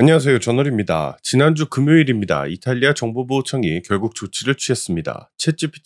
안녕하세요. 전월입니다. 지난주 금요일입니다. 이탈리아 정보보호청이 결국 조치를 취했습니다.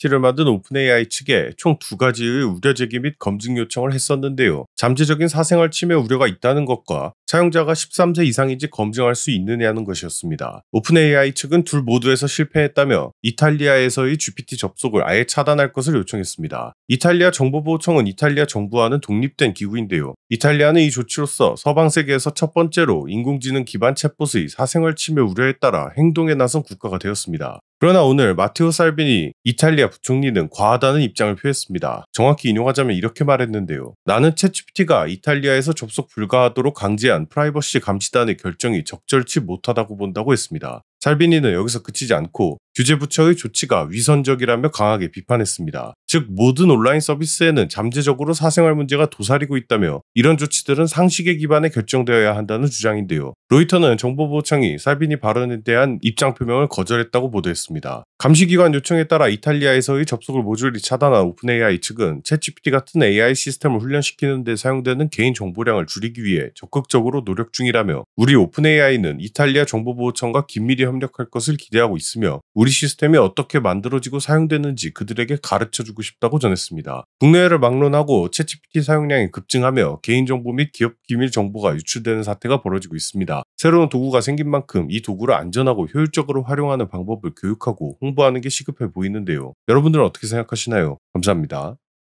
챗GPT를 만든 오픈AI 측에 총 두 가지의 우려 제기 및 검증 요청을 했었는데요. 잠재적인 사생활 침해 우려가 있다는 것과 사용자가 13세 이상인지 검증할 수 있느냐는 것이었습니다. 오픈AI 측은 둘 모두에서 실패했다며 이탈리아에서의 GPT 접속을 아예 차단할 것을 요청했습니다. 이탈리아 정보보호청은 이탈리아 정부와는 독립된 기구인데요. 이탈리아는 이 조치로서 서방 세계에서 첫 번째로 인공지능 기반 챗봇의 사생활 침해 우려에 따라 행동에 나선 국가가 되었습니다. 그러나 오늘 마테오 살비니 이탈리아 부총리는 과하다는 입장을 표했습니다. 정확히 인용하자면 이렇게 말했는데요. 나는 채취피티가 이탈리아에서 접속 불가하도록 강제한 프라이버시 감시단의 결정이 적절치 못하다고 본다고 했습니다. 살비니는 여기서 그치지 않고 규제부처의 조치가 위선적이라며 강하게 비판했습니다. 즉 모든 온라인 서비스에는 잠재적으로 사생활 문제가 도사리고 있다며 이런 조치들은 상식에 기반해 결정되어야 한다는 주장인데요. 로이터는 정보보호청이 살비니 발언에 대한 입장 표명을 거절했다고 보도했습니다. 있습니다. 감시기관 요청에 따라 이탈리아에서의 접속을 모조리 차단한 오픈AI 측은 챗GPT 같은 AI 시스템을 훈련시키는 데 사용되는 개인 정보량을 줄이기 위해 적극적으로 노력 중이라며 우리 오픈AI는 이탈리아 정보보호청과 긴밀히 협력할 것을 기대하고 있으며 우리 시스템이 어떻게 만들어지고 사용되는지 그들에게 가르쳐주고 싶다고 전했습니다. 국내외를 막론하고 챗GPT 사용량이 급증하며 개인정보 및 기업 기밀 정보가 유출되는 사태가 벌어지고 있습니다. 새로운 도구가 생긴 만큼 이 도구를 안전하고 효율적으로 활용하는 방법을 교육하고 홍보 공부하는게 시급해 보이는데요. 여러분들은 어떻게 생각하시나요? 감사합니다.